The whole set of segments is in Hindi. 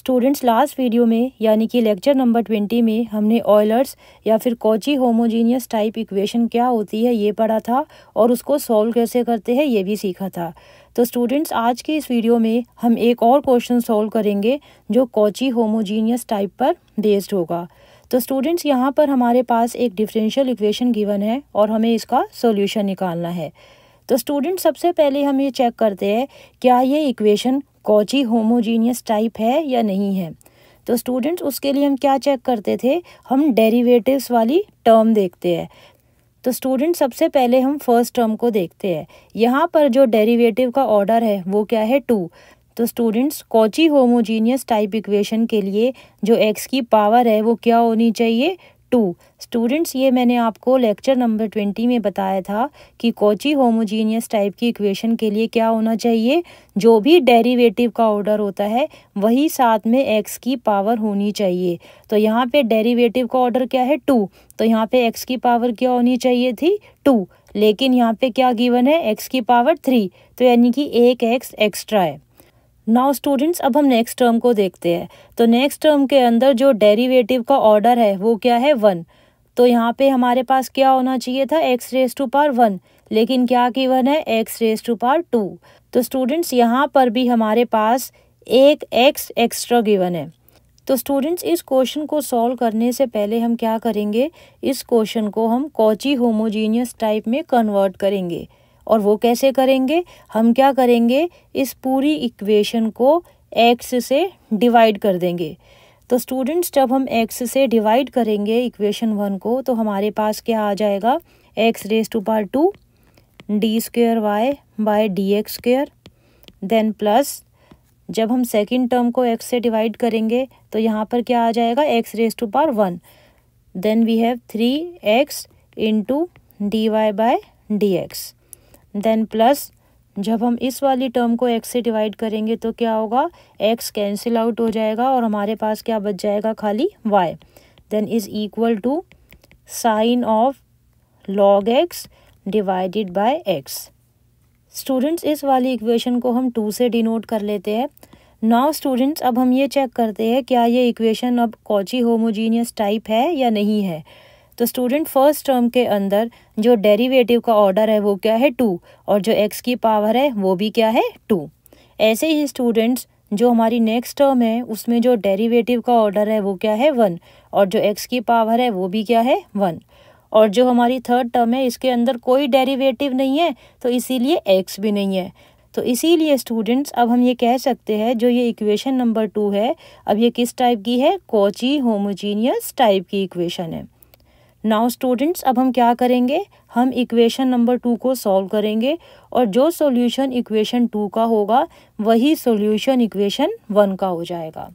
स्टूडेंट्स लास्ट वीडियो में यानी कि लेक्चर नंबर ट्वेंटी में हमने ऑयलर्स या फिर कोची होमोजीनियस टाइप इक्वेशन क्या होती है ये पढ़ा था और उसको सॉल्व कैसे करते हैं ये भी सीखा था तो स्टूडेंट्स आज के इस वीडियो में हम एक और क्वेश्चन सॉल्व करेंगे जो कोची होमोजीनियस टाइप पर बेस्ड होगा तो स्टूडेंट्स यहाँ पर हमारे पास एक डिफरेंशियल इक्वेशन गिवन है और हमें इसका सोल्यूशन निकालना है तो स्टूडेंट सबसे पहले हम ये चेक करते हैं क्या ये इक्वेशन कोची होमोजीनियस टाइप है या नहीं है तो स्टूडेंट्स उसके लिए हम क्या चेक करते थे हम डेरिवेटिव्स वाली टर्म देखते हैं तो स्टूडेंट सबसे पहले हम फर्स्ट टर्म को देखते हैं यहाँ पर जो डेरिवेटिव का ऑर्डर है वो क्या है टू तो students Cauchy homogeneous type equation के लिए जो एक्स की पावर है वो क्या होनी चाहिए टू स्टूडेंट्स ये मैंने आपको लेक्चर नंबर ट्वेंटी में बताया था कि कोची होमोजीनियस टाइप की इक्वेशन के लिए क्या होना चाहिए जो भी डेरिवेटिव का ऑर्डर होता है वही साथ में एक्स की पावर होनी चाहिए तो यहाँ पे डेरिवेटिव का ऑर्डर क्या है टू तो यहाँ पे एक्स की पावर क्या होनी चाहिए थी टू लेकिन यहाँ पे क्या गिवन है एक्स की पावर थ्री तो यानी कि एक एक्स एक्स्ट्रा है नाउ स्टूडेंट्स अब हम नेक्स्ट टर्म को देखते हैं तो नेक्स्ट टर्म के अंदर जो डेरिवेटिव का ऑर्डर है वो क्या है वन तो यहाँ पे हमारे पास क्या होना चाहिए था x raise to power one लेकिन क्या गिवन है x raise to power two तो स्टूडेंट्स यहाँ पर भी हमारे पास एक एक्स एक्स्ट्रा गिवन है तो स्टूडेंट्स इस क्वेश्चन को सॉल्व करने से पहले हम क्या करेंगे इस क्वेश्चन को हम कॉची होमोजीनियस टाइप में कन्वर्ट करेंगे और वो कैसे करेंगे हम क्या करेंगे इस पूरी इक्वेशन को एक्स से डिवाइड कर देंगे तो स्टूडेंट्स जब हम एक्स से डिवाइड करेंगे इक्वेशन वन को तो हमारे पास क्या आ जाएगा x raise to power two d square y by d x square then plus जब हम सेकेंड टर्म को एक्स से डिवाइड करेंगे तो यहाँ पर क्या आ जाएगा x raise to power one then we have three x into d y by d x then plus जब हम इस वाली टर्म को एक्स से डिवाइड करेंगे तो क्या होगा एक्स कैंसिल आउट हो जाएगा और हमारे पास क्या बच जाएगा खाली y then is equal to sine of log x divided by x students इस वाली इक्वेशन को हम टू से डिनोट कर लेते हैं नाउ स्टूडेंट्स अब हम ये चेक करते हैं क्या ये इक्वेशन अब कॉची होमोजीनियस टाइप है या नहीं है तो स्टूडेंट फर्स्ट टर्म के अंदर जो डेरिवेटिव का ऑर्डर है वो क्या है टू और जो एक्स की पावर है वो भी क्या है टू ऐसे ही स्टूडेंट्स जो हमारी नेक्स्ट टर्म है उसमें जो डेरिवेटिव का ऑर्डर है वो क्या है वन और जो एक्स की पावर है वो भी क्या है वन और जो हमारी थर्ड टर्म है इसके अंदर कोई डेरिवेटिव नहीं है तो इसीलिए एक्स भी नहीं है तो इसीलिए स्टूडेंट्स अब हम ये कह सकते हैं जो ये इक्वेशन नंबर टू है अब ये किस टाइप की है कोची होमोजीनियस टाइप की इक्वेशन है नाउ स्टूडेंट्स अब हम क्या करेंगे हम इक्वेशन नंबर टू को सॉल्व करेंगे और जो सॉल्यूशन इक्वेशन टू का होगा वही सॉल्यूशन इक्वेशन वन का हो जाएगा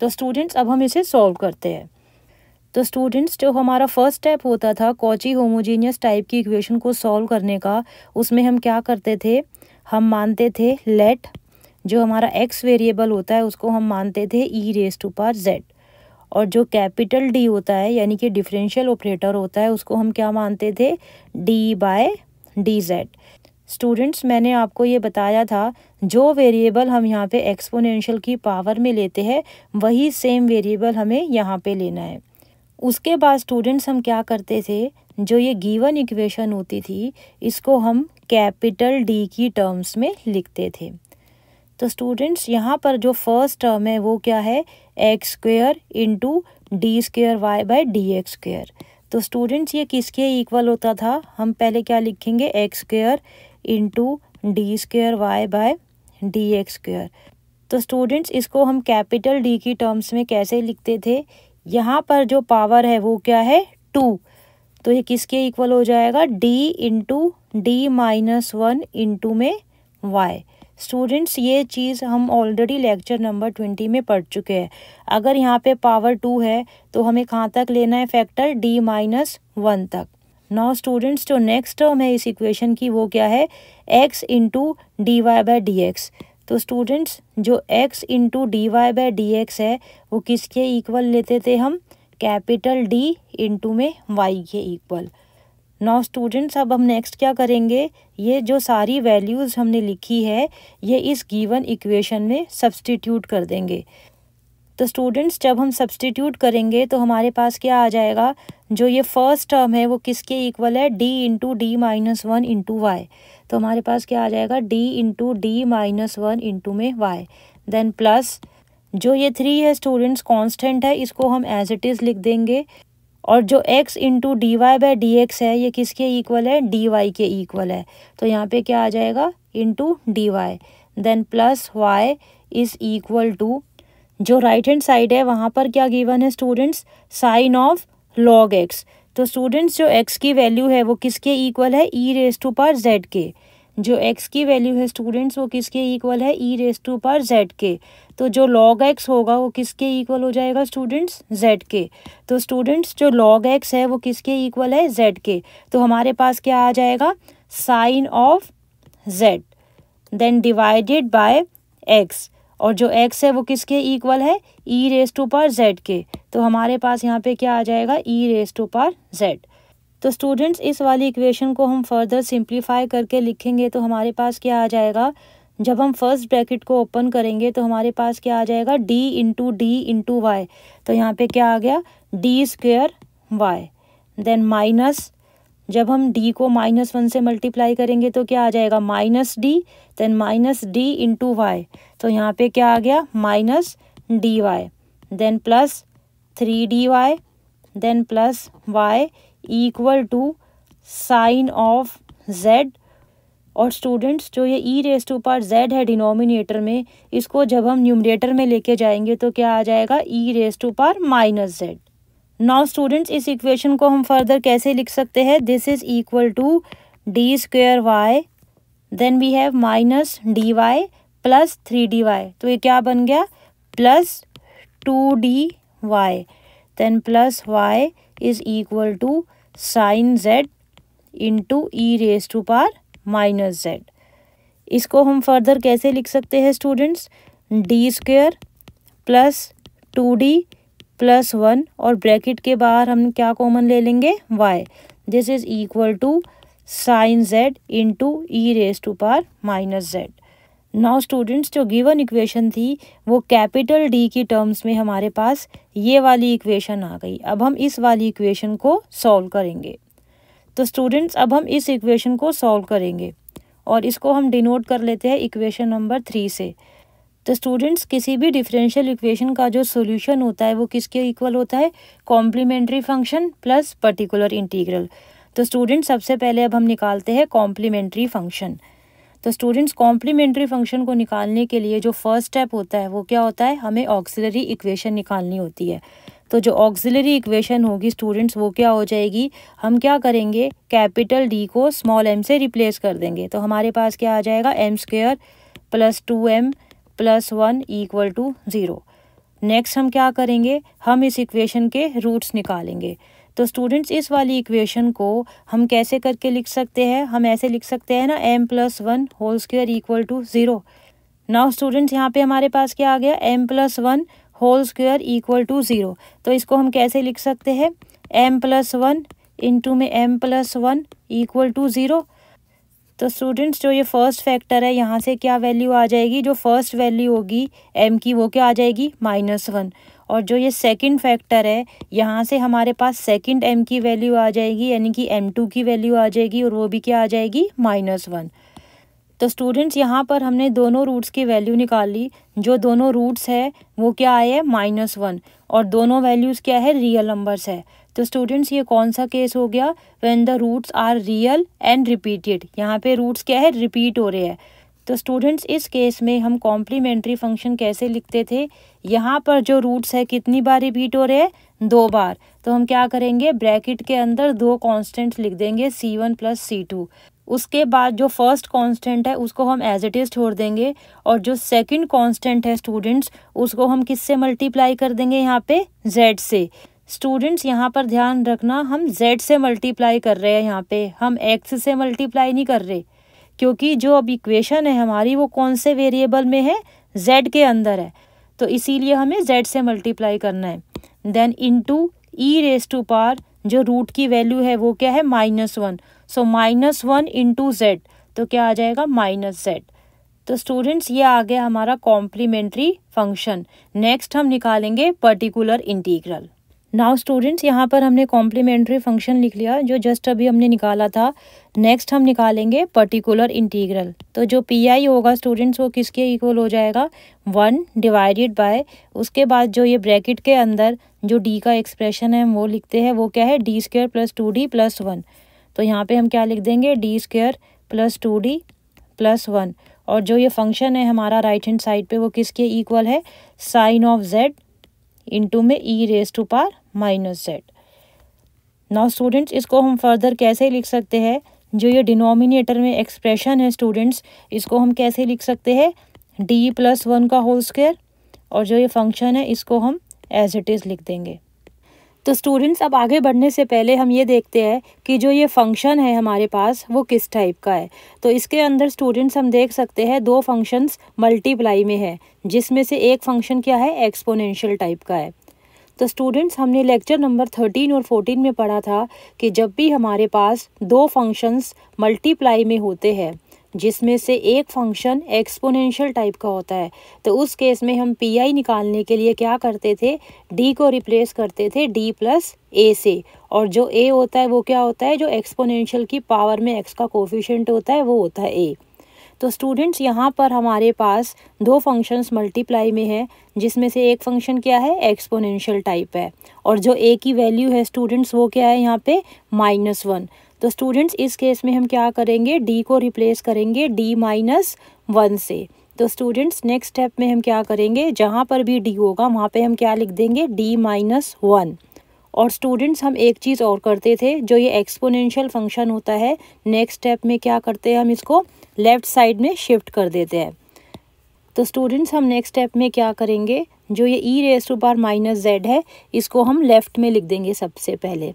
तो स्टूडेंट्स अब हम इसे सॉल्व करते हैं तो स्टूडेंट्स जो हमारा फर्स्ट स्टेप होता था कॉची होमोजीनियस टाइप की इक्वेशन को सॉल्व करने का उसमें हम क्या करते थे हम मानते थे लेट जो हमारा एक्स वेरिएबल होता है उसको हम मानते थे e raise to power z और जो कैपिटल डी होता है यानी कि डिफरेंशियल ऑपरेटर होता है उसको हम क्या मानते थे d by d z students मैंने आपको ये बताया था जो वेरिएबल हम यहाँ पे एक्सपोनेंशियल की पावर में लेते हैं वही सेम वेरिएबल हमें यहाँ पे लेना है उसके बाद स्टूडेंट्स हम क्या करते थे जो ये गिवन इक्वेशन होती थी इसको हम कैपिटल डी की टर्म्स में लिखते थे तो स्टूडेंट्स यहाँ पर जो फर्स्ट टर्म है वो क्या है x square into d square y by d x square तो स्टूडेंट्स ये किसके इक्वल होता था हम पहले क्या लिखेंगे x square into d square y by d x square तो स्टूडेंट्स इसको हम कैपिटल डी की टर्म्स में कैसे लिखते थे यहाँ पर जो पावर है वो क्या है टू तो ये किसके इक्वल हो जाएगा D into D minus one into में वाई स्टूडेंट्स ये चीज़ हम ऑलरेडी लेक्चर नंबर ट्वेंटी में पढ़ चुके हैं अगर यहाँ पे पावर टू है तो हमें कहाँ तक लेना है फैक्टर डी माइनस वन तक नाउ स्टूडेंट्स जो नेक्स्ट टर्म है इस इक्वेशन की वो क्या है x into d y by d x तो स्टूडेंट्स जो x into d y by d x है वो किसके इक्वल लेते थे हम कैपिटल डी इंटू में वाई के इक्वल नौ स्टूडेंट्स अब हम नेक्स्ट क्या करेंगे ये जो सारी वैल्यूज़ हमने लिखी है ये इस गिवन इक्वेशन में सब्सटीट्यूट कर देंगे तो स्टूडेंट्स जब हम सब्सटीट्यूट करेंगे तो हमारे पास क्या आ जाएगा जो ये फर्स्ट टर्म है वो किसके इक्वल है D into D minus one into y तो हमारे पास क्या आ जाएगा D into D minus one into में वाई देन प्लस जो ये थ्री है स्टूडेंट्स कांस्टेंट है इसको हम एज इट इज़ लिख देंगे और जो x into d y by d x है ये किसके इक्वल है डी वाई के इक्वल है तो यहाँ पे क्या आ जाएगा into d y then plus y is equal to जो राइट हैंड साइड है वहाँ पर क्या गिवन है students sine of log x तो स्टूडेंट्स जो एक्स की वैल्यू है वो किसके इक्वल है e raise to power z के जो एक्स की वैल्यू है स्टूडेंट्स वो किसके इक्वल है e raise to power z के तो जो लॉग एक्स होगा वो किसके इक्वल हो जाएगा स्टूडेंट्स जेड के तो स्टूडेंट्स जो लॉग एक्स है वो किसके इक्वल है जेड के तो हमारे पास क्या आ जाएगा sine of z then divided by x और जो एक्स है वो किसके इक्वल है e raise to power z के तो हमारे पास यहाँ पे क्या आ जाएगा e raise to power z तो स्टूडेंट्स इस वाली इक्वेशन को हम फर्दर सिंप्लीफाई करके लिखेंगे तो हमारे पास क्या आ जाएगा जब हम फर्स्ट ब्रैकेट को ओपन करेंगे तो हमारे पास क्या आ जाएगा D into D into y तो यहाँ पे क्या आ गया D square y then minus जब हम डी को माइनस वन से मल्टीप्लाई करेंगे तो क्या आ जाएगा minus D then minus D into y तो यहाँ पे क्या आ गया minus d y then plus three d y then plus y equal to sine of z और स्टूडेंट्स जो ये e raise to power z है डिनोमिनेटर में इसको जब हम न्यूमिनेटर में लेके जाएंगे तो क्या आ जाएगा e raise to power minus z now students इस इक्वेशन को हम फर्दर कैसे लिख सकते हैं this is equal to d square y then we have minus d y plus three d y तो ये क्या बन गया plus two d y then plus y is equal to sine z into e raise to power minus z इसको हम फर्दर कैसे लिख सकते हैं students D square plus two D plus one और ब्रैकेट के बाहर हम क्या कॉमन ले लेंगे y this is equal to sine z into e raise to power minus z now students जो गिवन इक्वेशन थी वो कैपिटल डी की टर्म्स में हमारे पास ये वाली इक्वेशन आ गई अब हम इस वाली इक्वेशन को सॉल्व करेंगे तो स्टूडेंट्स अब हम इस इक्वेशन को सॉल्व करेंगे और इसको हम डिनोट कर लेते हैं इक्वेशन नंबर थ्री से तो स्टूडेंट्स किसी भी डिफरेंशियल इक्वेशन का जो सोल्यूशन होता है वो किसके इक्वल होता है complementary function plus particular integral तो स्टूडेंट्स सबसे पहले अब हम निकालते हैं कॉम्प्लीमेंट्री फंक्शन तो स्टूडेंट्स कॉम्प्लीमेंट्री फंक्शन को निकालने के लिए जो फर्स्ट स्टेप होता है वो क्या होता है हमें ऑक्सिलरी इक्वेशन निकालनी होती है तो जो ऑक्सिलरी इक्वेशन होगी स्टूडेंट्स वो क्या हो जाएगी हम क्या करेंगे कैपिटल डी को स्मॉल एम से रिप्लेस कर देंगे तो हमारे पास क्या आ जाएगा m square plus two m plus one equal to zero next हम क्या करेंगे हम इस इक्वेशन के रूट्स निकालेंगे तो स्टूडेंट्स इस वाली इक्वेशन को हम कैसे करके लिख सकते हैं हम ऐसे लिख सकते हैं ना m plus one whole square equal to zero now students यहाँ पे हमारे पास क्या आ गया m plus one whole square equal to zero तो इसको हम कैसे लिख सकते हैं एम प्लस वन इंटू में m plus one equal to zero तो स्टूडेंट्स जो ये फर्स्ट फैक्टर है यहाँ से क्या वैल्यू आ जाएगी जो फर्स्ट वैल्यू होगी एम की वो क्या आ जाएगी माइनस वन और जो ये सेकंड फैक्टर है यहाँ से हमारे पास सेकंड एम की वैल्यू आ जाएगी यानी कि एम टू की वैल्यू आ जाएगी और वो भी क्या आ जाएगी माइनस वन तो स्टूडेंट्स यहाँ पर हमने दोनों रूट्स की वैल्यू निकाल ली जो दोनों रूट्स है वो क्या आए हैं माइनस वन और दोनों वैल्यूज़ क्या है रियल नंबर्स है तो स्टूडेंट्स ये कौन सा केस हो गया when the roots are real and repeated यहाँ पे रूट्स क्या है रिपीट हो रहे हैं तो स्टूडेंट्स इस केस में हम कॉम्प्लीमेंट्री फंक्शन कैसे लिखते थे यहाँ पर जो रूट्स है कितनी बार रिपीट हो रहे हैं दो बार तो हम क्या करेंगे ब्रैकेट के अंदर दो कांस्टेंट्स लिख देंगे C one plus C two उसके बाद जो फर्स्ट कांस्टेंट है उसको हम एज इट इज़ छोड़ देंगे और जो सेकंड कांस्टेंट है स्टूडेंट्स उसको हम किस से मल्टीप्लाई कर देंगे यहाँ पे जेड से स्टूडेंट्स यहाँ पर ध्यान रखना हम जेड से मल्टीप्लाई कर रहे हैं यहाँ पे हम एक्स से मल्टीप्लाई नहीं कर रहे क्योंकि जो अब इक्वेशन है हमारी वो कौन से वेरिएबल में है जेड के अंदर है तो इसीलिए हमें जेड से मल्टीप्लाई करना है then into e raise to power जो रूट की वैल्यू है वो क्या है minus one so minus one into z तो क्या आ जाएगा माइनस जेड तो स्टूडेंट्स ये आ गया हमारा कॉम्प्लीमेंट्री फंक्शन नेक्स्ट हम निकालेंगे पर्टिकुलर इंटीग्रल नाउ स्टूडेंट्स यहाँ पर हमने कॉम्प्लीमेंट्री फंक्शन लिख लिया जो जस्ट अभी हमने निकाला था नेक्स्ट हम निकालेंगे पर्टिकुलर इंटीग्रल तो जो पी आई होगा स्टूडेंट्स वो किसके इक्वल हो जाएगा वन डिवाइडेड बाय उसके बाद जो ये ब्रैकेट के अंदर जो डी का एक्सप्रेशन है हम वो लिखते हैं वो क्या है D square plus two D plus one तो यहाँ पर हम क्या लिख देंगे D square plus two D plus one और जो ये फंक्शन है हमारा राइट हैंड साइड पर वो किसके इक्वल है साइन ऑफ जेड इंटू में e raise to power minus z now students इसको हम फर्दर कैसे लिख सकते हैं जो ये डिनोमिनेटर में एक्सप्रेशन है स्टूडेंट्स इसको हम कैसे लिख सकते हैं डी प्लस वन का होल स्क्वेयर और जो ये फंक्शन है इसको हम एज इट इज़ लिख देंगे तो स्टूडेंट्स अब आगे बढ़ने से पहले हम ये देखते हैं कि जो ये फंक्शन है हमारे पास वो किस टाइप का है तो इसके अंदर स्टूडेंट्स हम देख सकते हैं दो फंक्शंस मल्टीप्लाई में है जिसमें से एक फंक्शन क्या है एक्सपोनेंशियल टाइप का है तो स्टूडेंट्स हमने लेक्चर नंबर थर्टीन और फोर्टीन में पढ़ा था कि जब भी हमारे पास दो फंक्शंस मल्टीप्लाई में होते हैं जिसमें से एक फंक्शन एक्सपोनेंशियल टाइप का होता है तो उस केस में हम पी निकालने के लिए क्या करते थे डी को रिप्लेस करते थे डी प्लस ए से और जो ए होता है वो क्या होता है जो एक्सपोनेंशियल की पावर में एक्स का कोफिशेंट होता है वो होता है ए तो स्टूडेंट्स यहाँ पर हमारे पास दो फंक्शंस मल्टीप्लाई में है जिसमें से एक फंक्शन क्या है एक्सपोनेंशियल टाइप है और जो ए की वैल्यू है स्टूडेंट्स वो क्या है यहाँ पे माइनस वन तो स्टूडेंट्स इस केस में हम क्या करेंगे डी को रिप्लेस करेंगे डी माइनस वन से तो स्टूडेंट्स नेक्स्ट स्टेप में हम क्या करेंगे जहाँ पर भी डी होगा वहाँ पर हम क्या लिख देंगे डी माइनस वन और स्टूडेंट्स हम एक चीज़ और करते थे जो ये एक्सपोनेंशियल फंक्शन होता है नेक्स्ट स्टेप में क्या करते हैं हम इसको लेफ़्ट साइड में शिफ्ट कर देते हैं तो स्टूडेंट्स हम नेक्स्ट स्टेप में क्या करेंगे जो ये e raise to power minus z है इसको हम लेफ़्ट में लिख देंगे सबसे पहले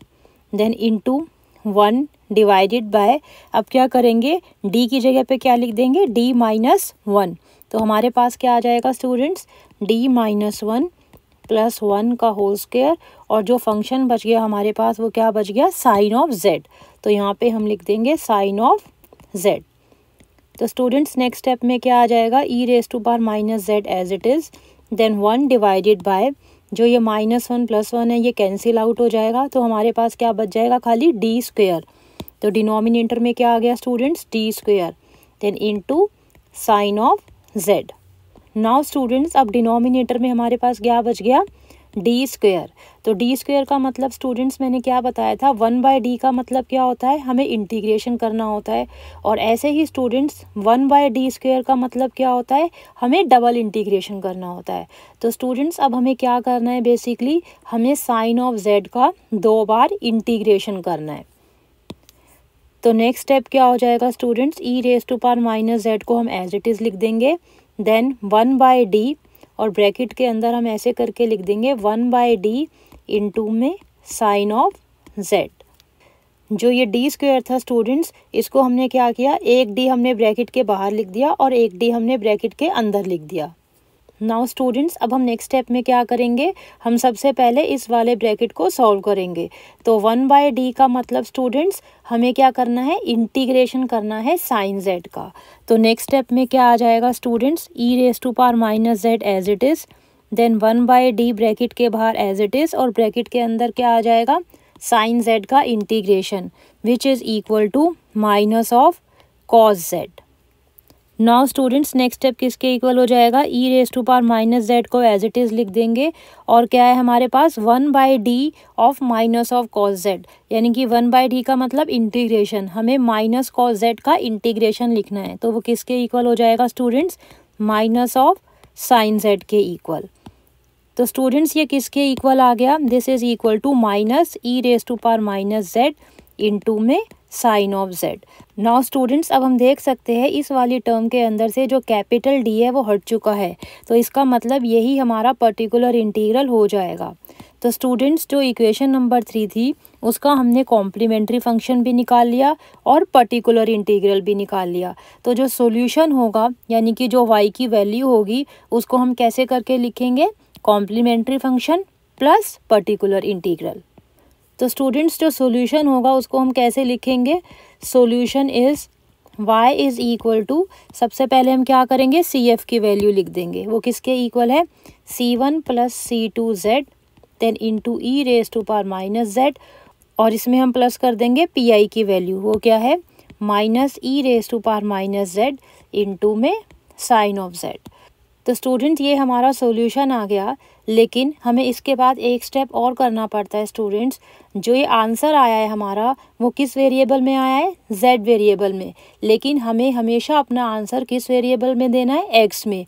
then into one divided by अब क्या करेंगे डी की जगह पे क्या लिख देंगे डी माइनस वन तो हमारे पास क्या आ जाएगा students D minus one plus one का होल स्केयर और जो फंक्शन बच गया हमारे पास वो क्या बच गया साइन ऑफ जेड तो यहाँ पे हम लिख देंगे साइन ऑफ जेड तो स्टूडेंट्स नेक्स्ट स्टेप में क्या आ जाएगा e raise to power minus z as it is then one divided by जो ये माइनस वन प्लस वन है ये कैंसिल आउट हो जाएगा तो हमारे पास क्या बच जाएगा खाली डी स्क्वेयर तो डिनोमिनेटर में क्या आ गया students D square then into sine of z now students अब डिनोमिनेटर में हमारे पास क्या बच गया डी स्क्वेयर तो डी स्क्वेयर का मतलब स्टूडेंट्स मैंने क्या बताया था वन बाय डी का मतलब क्या होता है हमें इंटीग्रेशन करना होता है और ऐसे ही students one by D square का मतलब क्या होता है हमें डबल इंटीग्रेशन करना होता है तो स्टूडेंट्स अब हमें क्या करना है बेसिकली हमें साइन ऑफ जेड का दो बार इंटीग्रेशन करना है तो नेक्स्ट स्टेप क्या हो जाएगा students e raise to power minus z को हम एज इट इज़ लिख देंगे देन वन बाय डी और ब्रैकेट के अंदर हम ऐसे करके लिख देंगे one by D into में साइन ऑफ जेड जो ये डी स्क्वेयर था स्टूडेंट्स इसको हमने क्या किया एक डी हमने ब्रैकेट के बाहर लिख दिया और एक डी हमने ब्रैकेट के अंदर लिख दिया नाउ स्टूडेंट्स अब हम नेक्स्ट स्टेप में क्या करेंगे हम सबसे पहले इस वाले ब्रैकेट को सॉल्व करेंगे तो वन बाय डी का मतलब स्टूडेंट्स हमें क्या करना है इंटीग्रेशन करना है साइन जेड का तो नेक्स्ट स्टेप में क्या आ जाएगा students e raise to power minus z as it is then one by D bracket के बाहर एज इट इज़ और ब्रैकेट के अंदर क्या आ जाएगा साइन जेड का integration which is equal to minus of cos z now students next step किसके इक्वल हो जाएगा e raise to power minus z को एज इट इज़ लिख देंगे और क्या है हमारे पास one by D of minus of cos z यानी कि वन बाई डी का मतलब इंटीग्रेशन हमें माइनस कॉस जेड का इंटीग्रेशन लिखना है तो वो किसके इक्वल हो जाएगा students minus of sine z के इक्वल तो स्टूडेंट्स ये किसके इक्वल आ गया this is equal to minus e raise to power minus z into में sine of z now students अब हम देख सकते हैं इस वाली टर्म के अंदर से जो कैपिटल डी है वो हट चुका है तो इसका मतलब यही हमारा पर्टिकुलर इंटीग्रल हो जाएगा तो स्टूडेंट्स जो इक्वेशन नंबर थ्री थी उसका हमने कॉम्प्लीमेंट्री फंक्शन भी निकाल लिया और पर्टिकुलर इंटीग्रल भी निकाल लिया तो जो सोल्यूशन होगा यानी कि जो वाई की वैल्यू होगी उसको हम कैसे करके लिखेंगे complementary function plus particular integral तो स्टूडेंट्स जो सोल्यूशन होगा उसको हम कैसे लिखेंगे solution is y is equal to सबसे पहले हम क्या करेंगे सी एफ की वैल्यू लिख देंगे वो किसके इक्वल है C one plus C two z then into e raise to power minus z और इसमें हम प्लस कर देंगे पी आई की वैल्यू वो क्या है minus e raise to power minus z into में साइन ऑफ जेड तो स्टूडेंट ये हमारा सॉल्यूशन आ गया लेकिन हमें इसके बाद एक स्टेप और करना पड़ता है स्टूडेंट्स जो ये आंसर आया है हमारा वो किस वेरिएबल में आया है जेड वेरिएबल में लेकिन हमें हमेशा अपना आंसर किस वेरिएबल में देना है एक्स में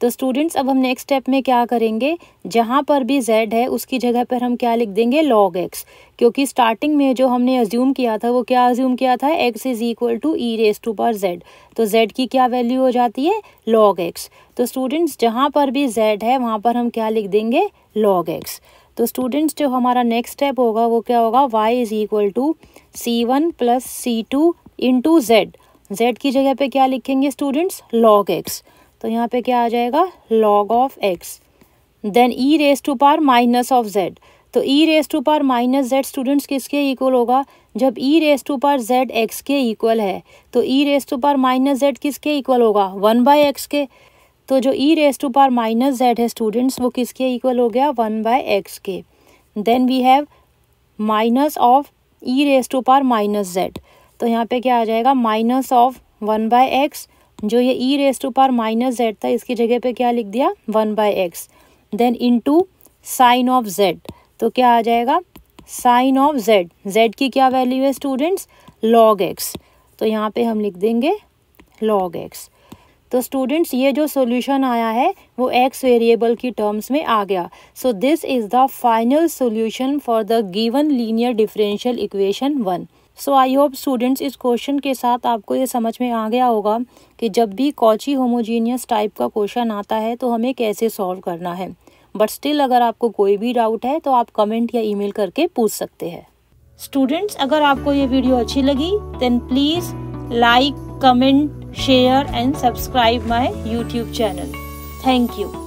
तो स्टूडेंट्स अब हम नेक्स्ट स्टेप में क्या करेंगे जहाँ पर भी z है उसकी जगह पर हम क्या लिख देंगे log x क्योंकि स्टार्टिंग में जो हमने अज्यूम किया था वो क्या अज्यूम किया था x is equal to e raise to power z तो z की क्या वैल्यू हो जाती है log x तो स्टूडेंट्स जहाँ पर भी z है वहाँ पर हम क्या लिख देंगे log x तो स्टूडेंट्स जो हमारा नेक्स्ट स्टेप होगा वो क्या होगा y is equal to C one plus C two into z z की जगह पे क्या लिखेंगे स्टूडेंट्स लॉग एक्स तो यहाँ पे क्या आ जाएगा log of x then e raise to power minus of z तो e raise to power minus z students किसके इक्वल होगा जब e raise to power z x के इक्वल है तो e raise to power minus z किसके इक्वल होगा वन बाय एक्स के तो जो e raise to power minus z है स्टूडेंट्स वो किसके इक्वल हो गया वन बाय एक्स के then we have minus of e raise to power minus z तो यहाँ पे क्या आ जाएगा minus of one by x जो ये e raise to power minus z था इसकी जगह पे क्या लिख दिया one by x then into sine of z तो क्या आ जाएगा साइन ऑफ जेड जेड की क्या वैल्यू है स्टूडेंट्स लॉग एक्स तो यहाँ पे हम लिख देंगे लॉग एक्स तो स्टूडेंट्स ये जो सॉल्यूशन आया है वो एक्स वेरिएबल की टर्म्स में आ गया so this is the final solution for the given linear differential equation one so I hope students इस क्वेश्चन के साथ आपको ये समझ में आ गया होगा कि जब भी कॉची होमोजीनियस टाइप का क्वेश्चन आता है तो हमें कैसे सॉल्व करना है बट स्टिल अगर आपको कोई भी डाउट है तो आप कमेंट या ईमेल करके पूछ सकते हैं स्टूडेंट्स अगर आपको ये वीडियो अच्छी लगी then please like comment share and subscribe my YouTube channel thank you